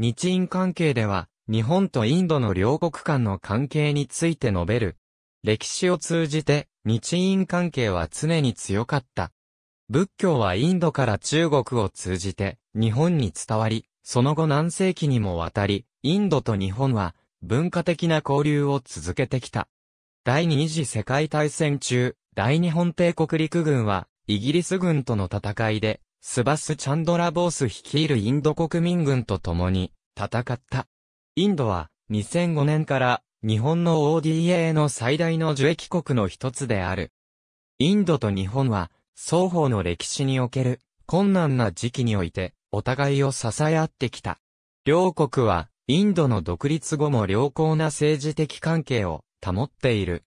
日印関係では、日本とインドの両国間の関係について述べる。歴史を通じて、日印関係は常に強かった。仏教はインドから中国を通じて、日本に伝わり、その後何世紀にもわたり、インドと日本は、文化的な交流を続けてきた。第二次世界大戦中、大日本帝国陸軍は、イギリス軍との戦いで、スバス・チャンドラ・ボース率いるインド国民軍と共に戦った。インドは2005年から日本の ODA の最大の受益国の一つである。インドと日本は双方の歴史における困難な時期においてお互いを支え合ってきた。両国はインドの独立後も良好な政治的関係を保っている。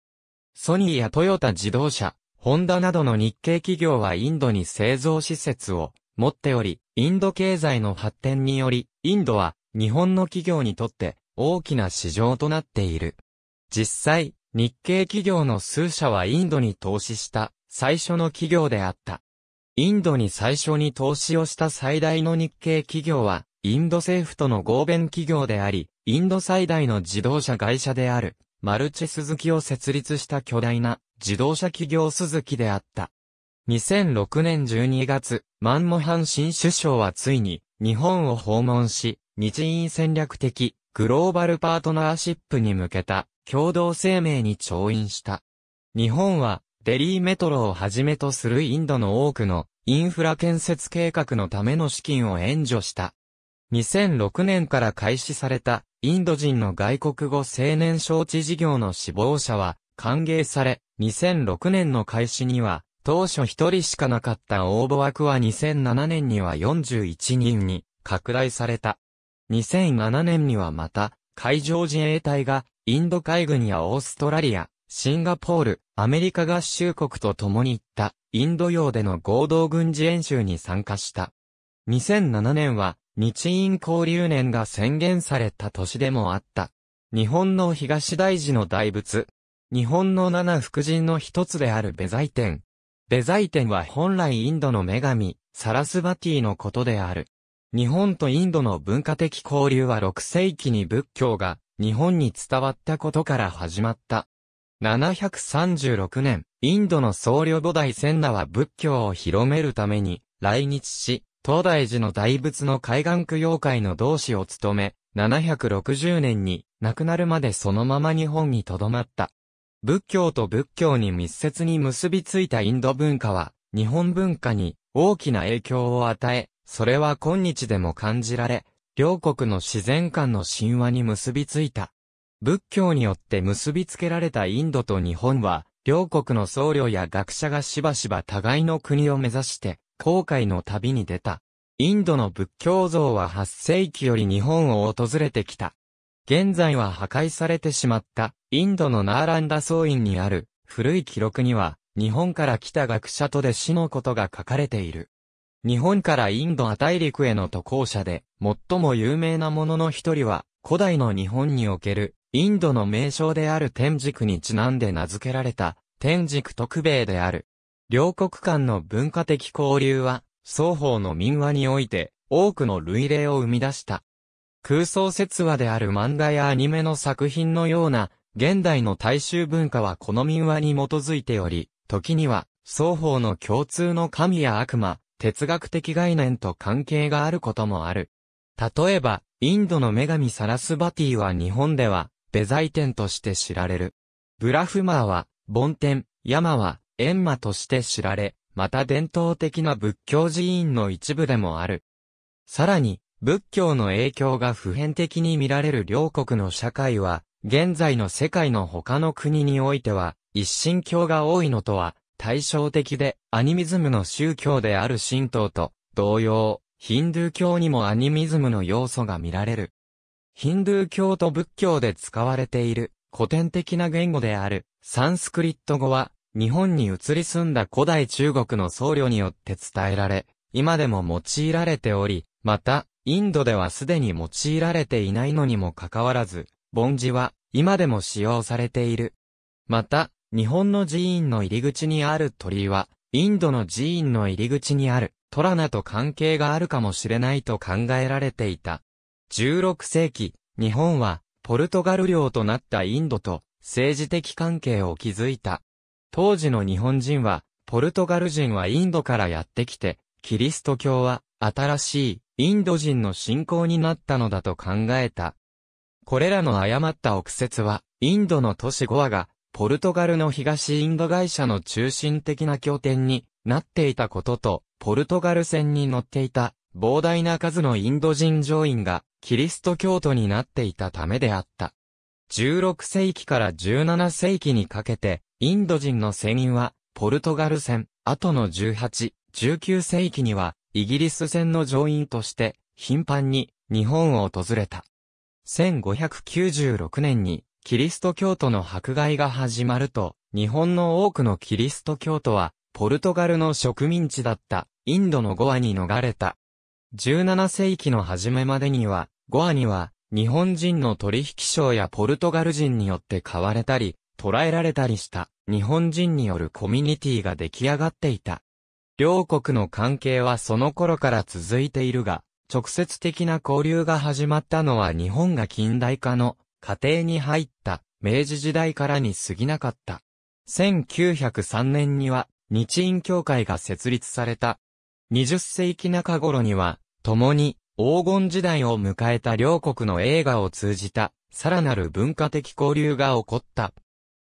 ソニーやトヨタ自動車、ホンダなどの日系企業はインドに製造施設を持っており、インド経済の発展により、インドは日本の企業にとって大きな市場となっている。実際、日系企業の数社はインドに投資した最初の企業であった。インドに最初に投資をした最大の日系企業は、インド政府との合弁企業であり、インド最大の自動車会社である、マルチスズキを設立した巨大な自動車企業鈴木であった。2006年12月、マンモハン新首相はついに日本を訪問し、日印戦略的グローバルパートナーシップに向けた共同声明に調印した。日本はデリーメトロをはじめとするインドの多くのインフラ建設計画のための資金を援助した。2006年から開始されたインド人の外国語青年招致事業の死亡者は歓迎され、2006年の開始には、当初一人しかなかった応募枠は2007年には41人に拡大された。2007年にはまた、海上自衛隊が、インド海軍やオーストラリア、シンガポール、アメリカ合衆国と共に行った、インド洋での合同軍事演習に参加した。2007年は、日印交流年が宣言された年でもあった。日本の東大寺の大仏、日本の七福神の一つであるベザイテン。ベザイテンは本来インドの女神、サラスバティのことである。日本とインドの文化的交流は6世紀に仏教が日本に伝わったことから始まった。736年、インドの僧侶菩提ンナは仏教を広めるために来日し、東大寺の大仏の海岸供養会の同志を務め、760年に亡くなるまでそのまま日本に留まった。仏教と仏教に密接に結びついたインド文化は、日本文化に大きな影響を与え、それは今日でも感じられ、両国の自然観の神話に結びついた。仏教によって結びつけられたインドと日本は、両国の僧侶や学者がしばしば互いの国を目指して、航海の旅に出た。インドの仏教像は8世紀より日本を訪れてきた。現在は破壊されてしまった、インドのナーランダ総院にある、古い記録には、日本から来た学者とで死のことが書かれている。日本からインドア大陸への渡航者で、最も有名なものの一人は、古代の日本における、インドの名称である天竺にちなんで名付けられた、天竺特米である。両国間の文化的交流は、双方の民話において、多くの類例を生み出した。空想説話である漫画やアニメの作品のような、現代の大衆文化はこの民話に基づいており、時には、双方の共通の神や悪魔、哲学的概念と関係があることもある。例えば、インドの女神サラスバティは日本では、ベザイテンとして知られる。ブラフマーは、梵天、山は、エンマとして知られ、また伝統的な仏教寺院の一部でもある。さらに、仏教の影響が普遍的に見られる両国の社会は、現在の世界の他の国においては、一神教が多いのとは、対照的で、アニミズムの宗教である神道と、同様、ヒンドゥー教にもアニミズムの要素が見られる。ヒンドゥー教と仏教で使われている、古典的な言語である、サンスクリット語は、日本に移り住んだ古代中国の僧侶によって伝えられ、今でも用いられており、また、インドではすでに用いられていないのにもかかわらず、梵字は今でも使用されている。また、日本の寺院の入り口にある鳥居は、インドの寺院の入り口にあるトラナと関係があるかもしれないと考えられていた。16世紀、日本はポルトガル領となったインドと政治的関係を築いた。当時の日本人は、ポルトガル人はインドからやってきて、キリスト教は新しいインド人の信仰になったのだと考えた。これらの誤った憶説は、インドの都市ゴアが、ポルトガルの東インド会社の中心的な拠点になっていたことと、ポルトガル船に乗っていた膨大な数のインド人乗員がキリスト教徒になっていたためであった。16世紀から17世紀にかけて、インド人の船員は、ポルトガル船、後の18、19世紀には、イギリス船の乗員として頻繁に日本を訪れた。1596年にキリスト教徒の迫害が始まると、日本の多くのキリスト教徒は、ポルトガルの植民地だったインドのゴアに逃れた。17世紀の初めまでには、ゴアには日本人の取引商やポルトガル人によって買われたり、捕らえられたりした日本人によるコミュニティが出来上がっていた。両国の関係はその頃から続いているが、直接的な交流が始まったのは日本が近代化の過程に入った明治時代からに過ぎなかった。1903年には日印協会が設立された。20世紀中頃には、共に黄金時代を迎えた両国の映画を通じた、さらなる文化的交流が起こった。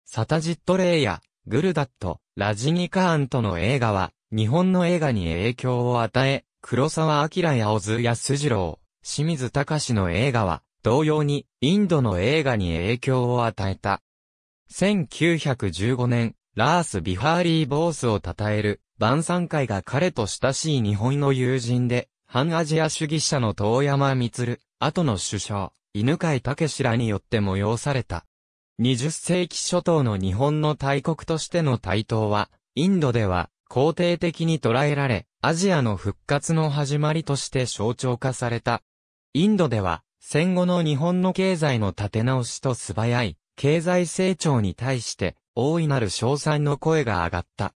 サタジットレイや、グルダット、ラジニカーンとの映画は、日本の映画に影響を与え、黒沢明や小津安二郎、清水隆の映画は、同様に、インドの映画に影響を与えた。1915年、ラース・ビハーリー・ボースを称える、晩餐会が彼と親しい日本の友人で、反アジア主義者の遠山光、後の首相、犬飼武らによって催された。20世紀初頭の日本の大国としての台頭は、インドでは、肯定的に捉えられ、アジアの復活の始まりとして象徴化された。インドでは、戦後の日本の経済の立て直しと素早い、経済成長に対して、大いなる賞賛の声が上がった。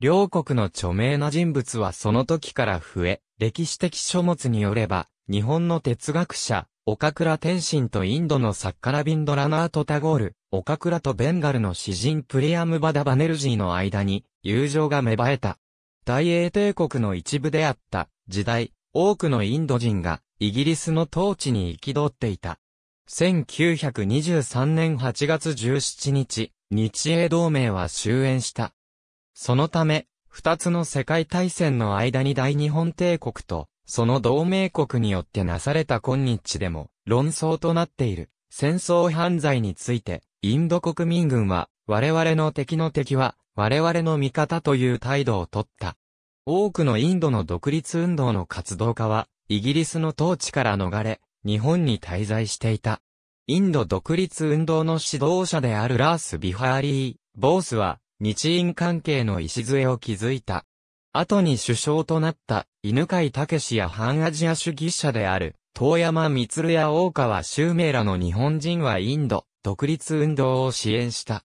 両国の著名な人物はその時から増え、歴史的書物によれば、日本の哲学者、岡倉天心とインドの作家ラビンドラナート・タゴール、岡倉とベンガルの詩人プリアム・バダ・バネルジーの間に友情が芽生えた。大英帝国の一部であった時代、多くのインド人がイギリスの統治に行き通っていた。1923年8月17日、日英同盟は終焉した。そのため、二つの世界大戦の間に大日本帝国と、その同盟国によってなされた今日でも論争となっている戦争犯罪についてインド国民軍は、我々の敵の敵は、我々の味方という態度をとった。多くのインドの独立運動の活動家は、イギリスの統治から逃れ、日本に滞在していた。インド独立運動の指導者であるラース・ビハーリー、ボースは、日印関係の礎を築いた。後に首相となった犬飼武や反アジア主義者である遠山光や大川周明らの日本人はインド、独立運動を支援した。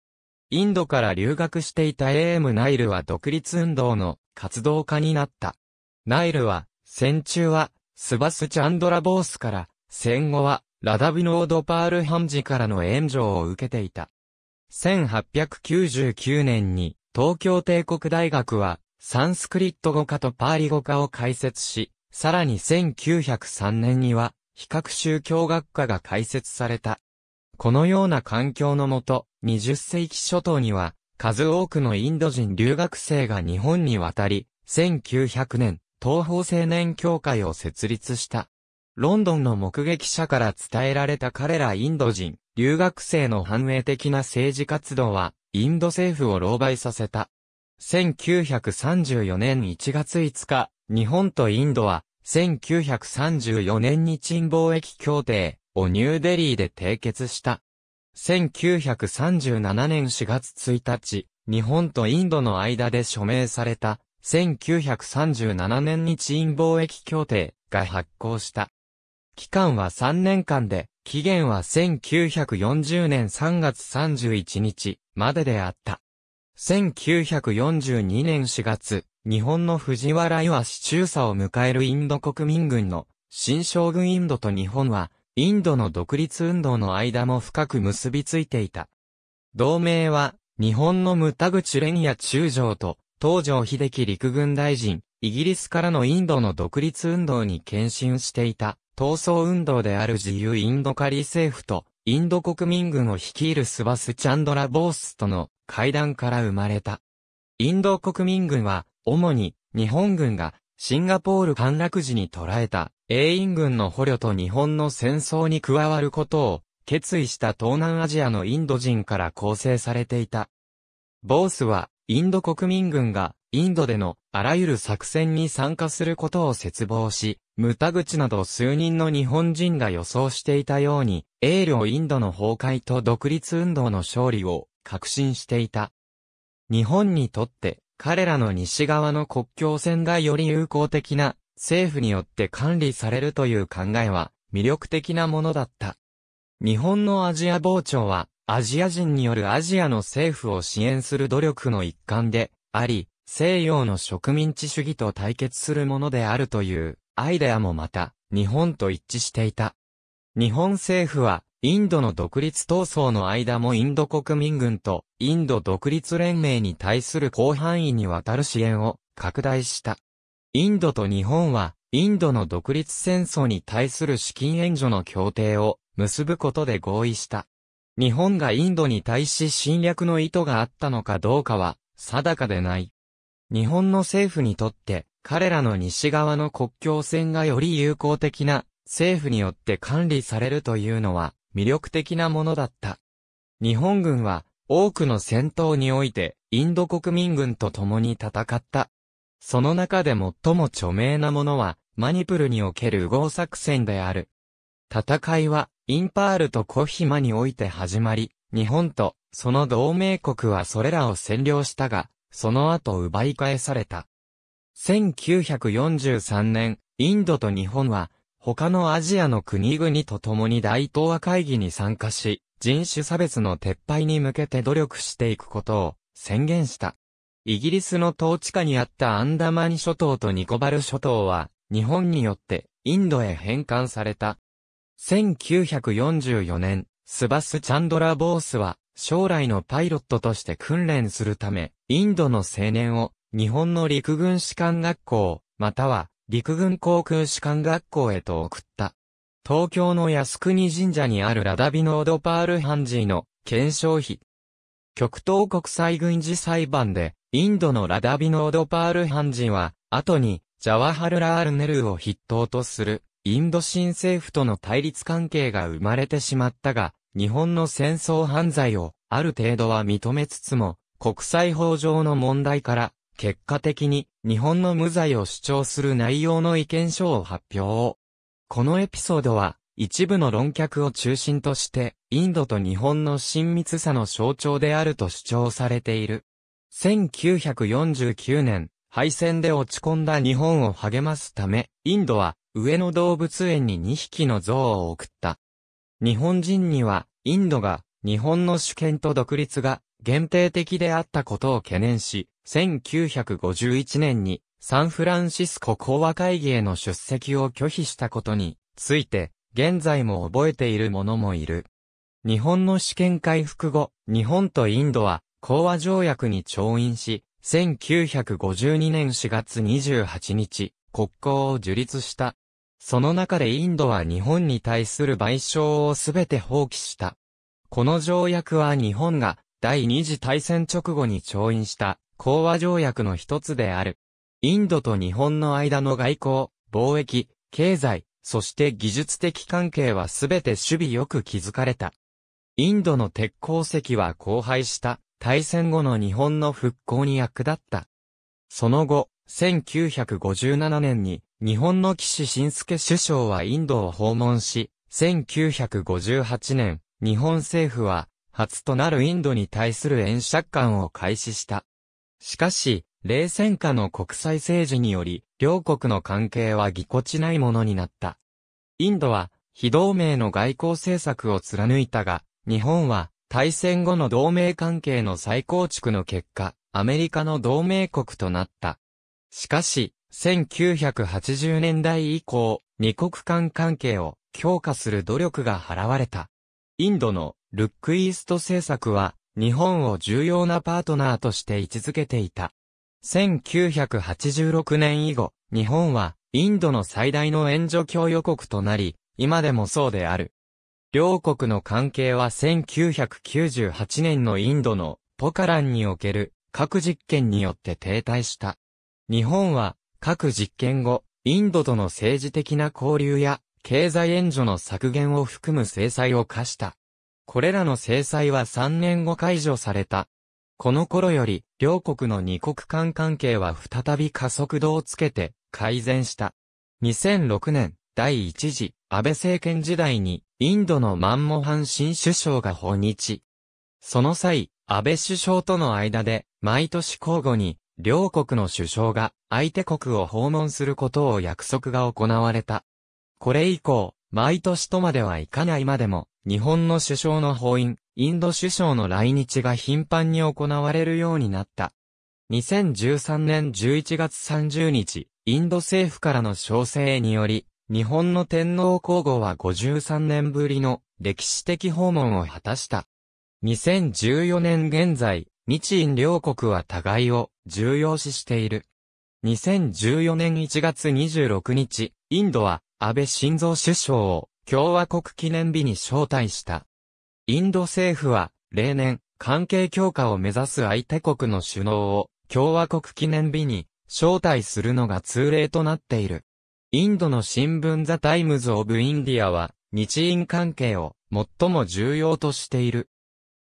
インドから留学していた A.M. ナイルは独立運動の活動家になった。ナイルは、戦中は、スバス・チャンドラ・ボースから、戦後は、ラダビノード・パール・ハンジからの援助を受けていた。1899年に、東京帝国大学は、サンスクリット語科とパーリ語科を開設し、さらに1903年には、比較宗教学科が開設された。このような環境のもと、20世紀初頭には、数多くのインド人留学生が日本に渡り、1900年、東方青年協会を設立した。ロンドンの目撃者から伝えられた彼らインド人、留学生の繁栄的な政治活動は、インド政府を狼狽させた。1934年1月5日、日本とインドは、1934年に沈貿易協定、をニューデリーで締結した。1937年4月1日、日本とインドの間で署名された、1937年日印貿易協定が発行した。期間は3年間で、期限は1940年3月31日までであった。1942年4月、日本の藤原岩市中佐を迎えるインド国民軍の新将軍インドと日本はインドの独立運動の間も深く結びついていた。同盟は、日本のムタグチュレニア中将と、東条秀樹陸軍大臣、イギリスからのインドの独立運動に献身していた、闘争運動である自由インドカリ政府と、インド国民軍を率いるスバス・チャンドラ・ボースとの会談から生まれた。インド国民軍は、主に日本軍がシンガポール陥落時に捕らえた英印軍の捕虜と日本の戦争に加わることを決意した東南アジアのインド人から構成されていた。ボースはインド国民軍がインドでのあらゆる作戦に参加することを絶望し、ムタ口など数人の日本人が予想していたように、英領インドの崩壊と独立運動の勝利を確信していた。日本にとって彼らの西側の国境線がより友好的な政府によって管理されるという考えは魅力的なものだった。日本のアジア傍聴は、アジア人によるアジアの政府を支援する努力の一環であり、西洋の植民地主義と対決するものであるというアイデアもまた日本と一致していた。日本政府はインドの独立闘争の間もインド国民軍とインド独立連盟に対する広範囲にわたる支援を拡大した。インドと日本は、インドの独立戦争に対する資金援助の協定を結ぶことで合意した。日本がインドに対し侵略の意図があったのかどうかは定かでない。日本の政府にとって、彼らの西側の国境線がより友好的な政府によって管理されるというのは魅力的なものだった。日本軍は多くの戦闘においてインド国民軍と共に戦ったその中で最も著名なものは、マニプルにおける右合作戦である。戦いは、インパールとコヒマにおいて始まり、日本と、その同盟国はそれらを占領したが、その後奪い返された。1943年、インドと日本は、他のアジアの国々と共に大東亜会議に参加し、人種差別の撤廃に向けて努力していくことを宣言した。イギリスの統治下にあったアンダマン諸島とニコバル諸島は、日本によってインドへ返還された。1944年、スバス・チャンドラ・ボースは、将来のパイロットとして訓練するため、インドの青年を、日本の陸軍士官学校、または、陸軍航空士官学校へと送った。東京の靖国神社にあるラダビノードパールハンジーの検証費。極東国際軍事裁判でインドのラダビノードパールハンは、後に、ジャワハルラールネルーを筆頭とする、インド新政府との対立関係が生まれてしまったが、日本の戦争犯罪を、ある程度は認めつつも、国際法上の問題から、結果的に日本の無罪を主張する内容の意見書を発表。このエピソードは一部の論客を中心としてインドと日本の親密さの象徴であると主張されている。1949年、敗戦で落ち込んだ日本を励ますため、インドは上野動物園に2匹の像を送った。日本人には、インドが日本の主権と独立が限定的であったことを懸念し、1951年にサンフランシスコ講和会議への出席を拒否したことについて、現在も覚えている者もいる。日本の主権回復後、日本とインドは講和条約に調印し、1952年4月28日、国交を樹立した。その中でインドは日本に対する賠償をすべて放棄した。この条約は日本が第二次大戦直後に調印した講和条約の一つである。インドと日本の間の外交、貿易、経済、そして技術的関係はすべて守備よく築かれた。インドの鉄鉱石は荒廃した大戦後の日本の復興に役立った。その後、1957年に、日本の岸晋介首相はインドを訪問し、1958年、日本政府は、初となるインドに対する円借款を開始した。しかし、冷戦下の国際政治により、両国の関係はぎこちないものになった。インドは、非同盟の外交政策を貫いたが、日本は、大戦後の同盟関係の再構築の結果、アメリカの同盟国となった。しかし、1980年代以降、二国間関係を強化する努力が払われた。インドのルックイースト政策は、日本を重要なパートナーとして位置づけていた。1986年以後、日本はインドの最大の援助供与国となり、今でもそうである。両国の関係は1998年のインドのポカランにおける核実験によって停滞した。日本は核実験後、インドとの政治的な交流や経済援助の削減を含む制裁を課した。これらの制裁は3年後解除された。この頃より、両国の二国間関係は再び加速度をつけて改善した。2006年、第一次安倍政権時代にインドのマンモハン新首相が訪日。その際、安倍首相との間で、毎年交互に、両国の首相が相手国を訪問することを約束が行われた。これ以降、毎年とまではいかないまでも、日本の首相の訪印、インド首相の来日が頻繁に行われるようになった。2013年11月30日、インド政府からの招請により、日本の天皇皇后は53年ぶりの歴史的訪問を果たした。2014年現在、日印両国は互いを重要視している。2014年1月26日、インドは安倍晋三首相を共和国記念日に招待した。インド政府は例年関係強化を目指す相手国の首脳を共和国記念日に招待するのが通例となっている。インドの新聞ザ・タイムズ・オブ・インディアは、日印関係を最も重要としている。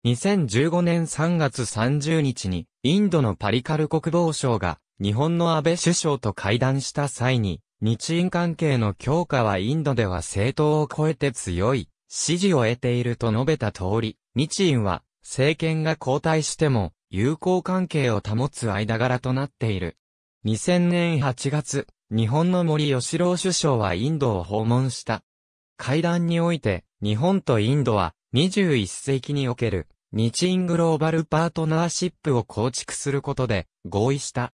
2015年3月30日に、インドのパリカル国防省が、日本の安倍首相と会談した際に、日印関係の強化はインドでは政党を超えて強い、支持を得ていると述べた通り、日印は、政権が交代しても、友好関係を保つ間柄となっている。2000年8月、日本の森吉郎首相はインドを訪問した。会談において、日本とインドは、21世紀における、日印グローバルパートナーシップを構築することで、合意した。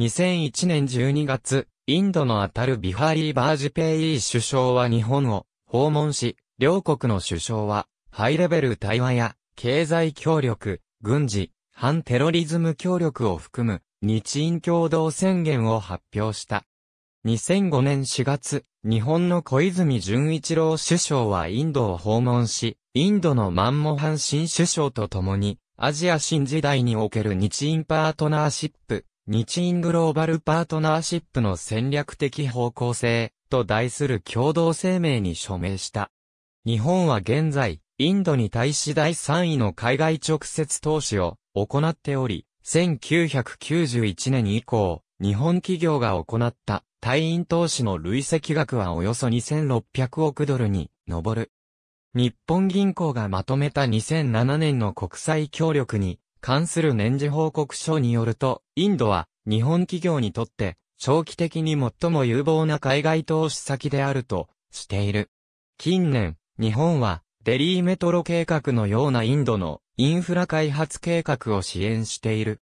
2001年12月、インドのあたるビハリー・バージペイー首相は日本を訪問し、両国の首相は、ハイレベル対話や、経済協力、軍事、反テロリズム協力を含む、日印共同宣言を発表した。2005年4月、日本の小泉純一郎首相はインドを訪問し、インドのマンモハン新首相と共に、アジア新時代における日印パートナーシップ、日印グローバルパートナーシップの戦略的方向性、と題する共同声明に署名した。日本は現在、インドに対し第3位の海外直接投資を行っており、1991年以降、日本企業が行った退員投資の累積額はおよそ2600億ドルに上る。日本銀行がまとめた2007年の国際協力に関する年次報告書によると、インドは日本企業にとって長期的に最も有望な海外投資先であるとしている。近年、日本はデリーメトロ計画のようなインドのインフラ開発計画を支援している。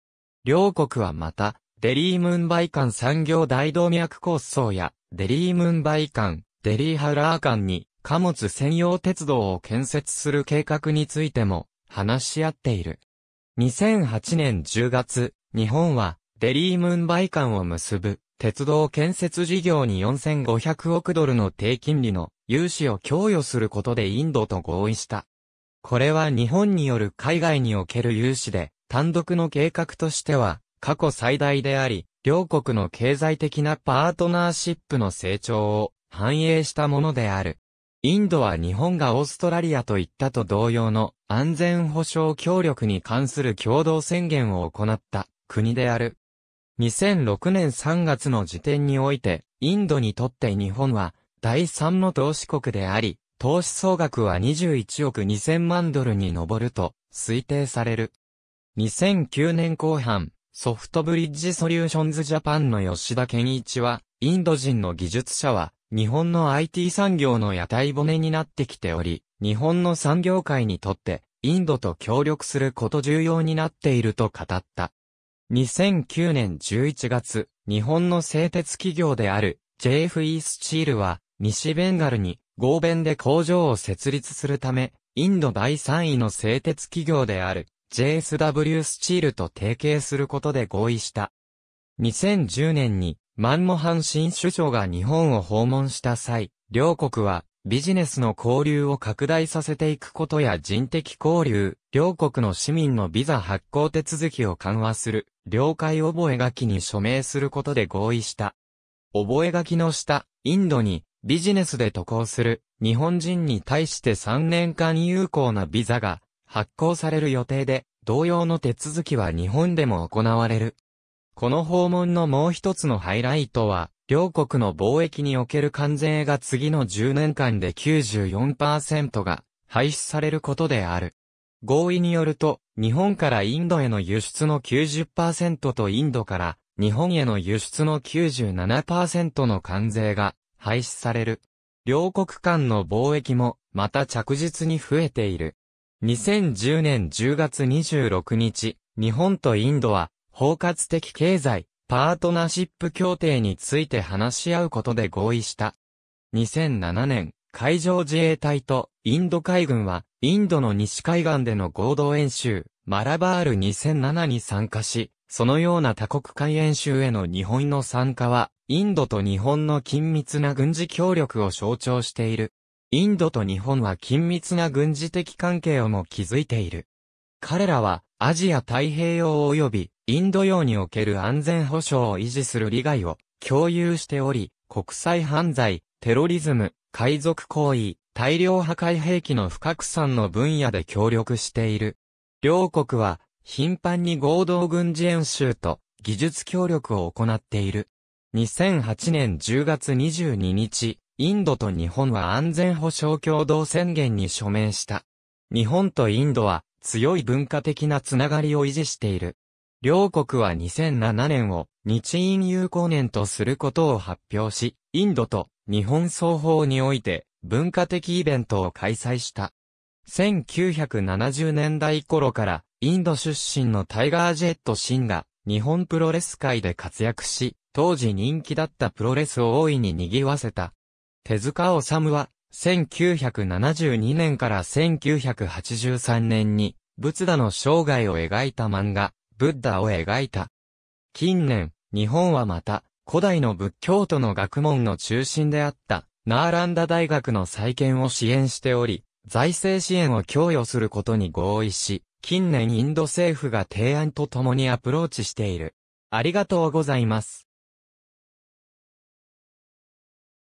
両国はまた、デリームンバイ間産業大動脈構想や、デリームンバイ間、デリーハラー間に、貨物専用鉄道を建設する計画についても、話し合っている。2008年10月、日本は、デリームンバイ間を結ぶ、鉄道建設事業に4500億ドルの低金利の融資を供与することでインドと合意した。これは日本による海外における融資で、単独の計画としては過去最大であり、両国の経済的なパートナーシップの成長を反映したものである。インドは日本がオーストラリアといったと同様の安全保障協力に関する共同宣言を行った国である。2006年3月の時点において、インドにとって日本は第3の投資国であり、投資総額は21億2000万ドルに上ると推定される。2009年後半、ソフトブリッジソリューションズジャパンの吉田健一は、インド人の技術者は、日本の IT 産業の屋台骨になってきており、日本の産業界にとって、インドと協力すること重要になっていると語った。2009年11月、日本の製鉄企業である JFE スチールは、西ベンガルに合弁で工場を設立するため、インド第3位の製鉄企業である JSW スチールと提携することで合意した。2010年にマンモハン新首相が日本を訪問した際、両国はビジネスの交流を拡大させていくことや人的交流、両国の市民のビザ発行手続きを緩和する、了解覚書に署名することで合意した。覚書の下、インドにビジネスで渡航する日本人に対して3年間有効なビザが発行される予定で、同様の手続きは日本でも行われる。この訪問のもう一つのハイライトは、両国の貿易における関税が次の10年間で94%が廃止されることである。合意によると、日本からインドへの輸出の90%とインドから日本への輸出の97%の関税が廃止される。両国間の貿易もまた着実に増えている。2010年10月26日、日本とインドは、包括的経済、パートナーシップ協定について話し合うことで合意した。2007年、海上自衛隊とインド海軍は、インドの西海岸での合同演習、マラバール2007に参加し、そのような多国間演習への日本の参加は、インドと日本の緊密な軍事協力を象徴している。インドと日本は緊密な軍事的関係をも築いている。彼らはアジア太平洋及びインド洋における安全保障を維持する利害を共有しており、国際犯罪、テロリズム、海賊行為、大量破壊兵器の不拡散の分野で協力している。両国は頻繁に合同軍事演習と技術協力を行っている。2008年10月22日、インドと日本は安全保障共同宣言に署名した。日本とインドは強い文化的なつながりを維持している。両国は2007年を日印友好年とすることを発表し、インドと日本双方において文化的イベントを開催した。1970年代頃からインド出身のタイガー・ジェット・シンが日本プロレス界で活躍し、当時人気だったプロレスを大いに賑わせた。手塚治虫は、1972年から1983年に、仏陀の生涯を描いた漫画、ブッダを描いた。近年、日本はまた、古代の仏教徒の学問の中心であった、ナーランダ大学の再建を支援しており、財政支援を供与することに合意し、近年インド政府が提案とともにアプローチしている。ありがとうございます。